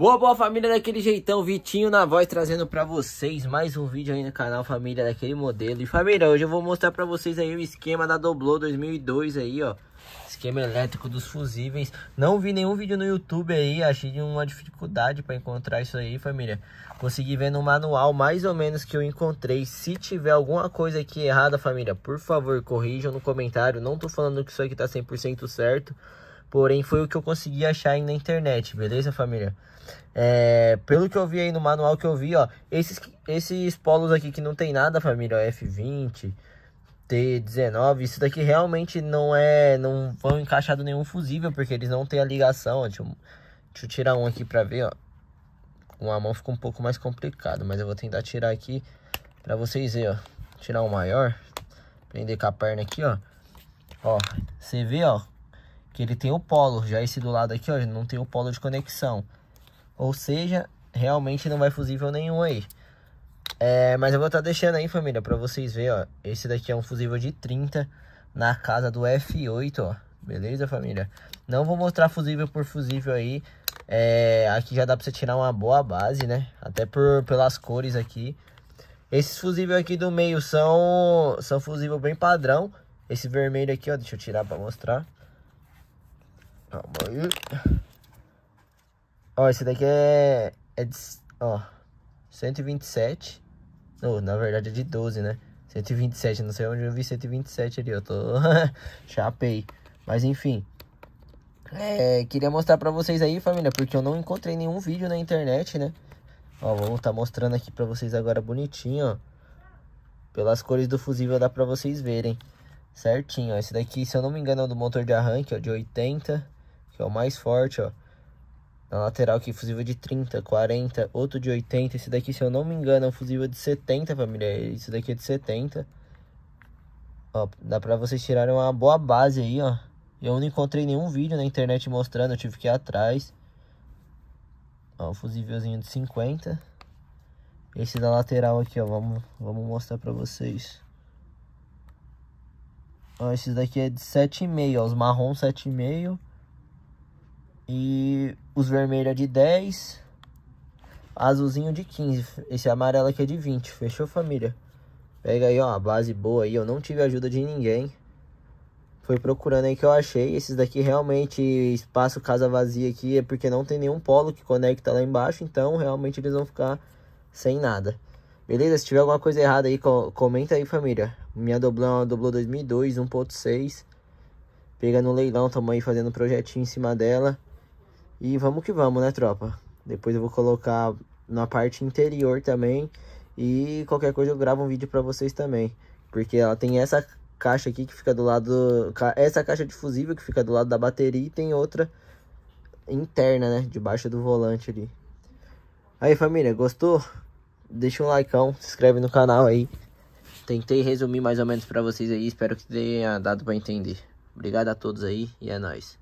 Boa, boa família daquele jeitão, Vitinho na voz trazendo pra vocês mais um vídeo aí no canal Família daquele modelo E família, hoje eu vou mostrar pra vocês aí o esquema da Doblô 2002 aí ó Esquema elétrico dos fusíveis Não vi nenhum vídeo no YouTube aí, achei uma dificuldade pra encontrar isso aí família Consegui ver no manual mais ou menos que eu encontrei Se tiver alguma coisa aqui errada família, por favor corrijam no comentário Não tô falando que isso aqui tá 100% certo Porém, foi o que eu consegui achar aí na internet, beleza, família? É, pelo que eu vi aí no manual que eu vi, ó, esses, esses polos aqui que não tem nada, família, ó, F20, T19, isso daqui realmente não é, não vão encaixado nenhum fusível, porque eles não têm a ligação, ó, deixa, eu, deixa eu tirar um aqui pra ver, ó, com a mão ficou um pouco mais complicado, mas eu vou tentar tirar aqui pra vocês verem, ó, tirar o um maior, prender com a perna aqui, ó, ó, você vê, ó, que ele tem o polo, já esse do lado aqui, ó, não tem o polo de conexão. Ou seja, realmente não vai fusível nenhum aí. É, mas eu vou estar tá deixando aí, família, para vocês verem, ó. Esse daqui é um fusível de 30 na casa do F8, ó. Beleza, família? Não vou mostrar fusível por fusível aí. É, aqui já dá para você tirar uma boa base, né? Até por, pelas cores aqui. Esses fusíveis aqui do meio são, são fusível bem padrão. Esse vermelho aqui, ó, deixa eu tirar para mostrar. Calma aí. Ó, esse daqui é... é de, ó, 127. Não, na verdade é de 12, né? 127, não sei onde eu vi 127 ali, eu tô... Chapei. Mas enfim. É, queria mostrar pra vocês aí, família, porque eu não encontrei nenhum vídeo na internet, né? Ó, vou tá mostrando aqui pra vocês agora bonitinho, ó. Pelas cores do fusível dá pra vocês verem. Certinho, ó. Esse daqui, se eu não me engano, é do motor de arranque, ó, de 80 que é o mais forte, ó. Na lateral aqui, fusível de 30, 40, outro de 80. Esse daqui, se eu não me engano, é um fusível de 70, família. Esse daqui é de 70. Ó, dá pra vocês tirarem uma boa base aí, ó. Eu não encontrei nenhum vídeo na internet mostrando, eu tive que ir atrás. Ó, um fusívelzinho de 50. Esse da lateral aqui, ó, vamos, vamos mostrar pra vocês. Ó, esse daqui é de 7,5, ó, os marrom 7,5. E os vermelhos é de 10. Azulzinho de 15. Esse amarelo aqui é de 20. Fechou, família? Pega aí, ó. A base boa aí. Eu não tive ajuda de ninguém. Foi procurando aí que eu achei. Esses daqui realmente, espaço casa vazia aqui, é porque não tem nenhum polo que conecta lá embaixo. Então, realmente, eles vão ficar sem nada. Beleza? Se tiver alguma coisa errada aí, comenta aí, família. Minha doblão é uma doblô 2002, 1.6. Pega no leilão, tamo aí fazendo projetinho em cima dela. E vamos que vamos, né, tropa? Depois eu vou colocar na parte interior também. E qualquer coisa eu gravo um vídeo pra vocês também. Porque ela tem essa caixa aqui que fica do lado... Essa caixa de fusível que fica do lado da bateria. E tem outra interna, né? Debaixo do volante ali. Aí, família, gostou? Deixa um likeão, se inscreve no canal aí. Tentei resumir mais ou menos pra vocês aí. Espero que tenha dado pra entender. Obrigado a todos aí e é nóis.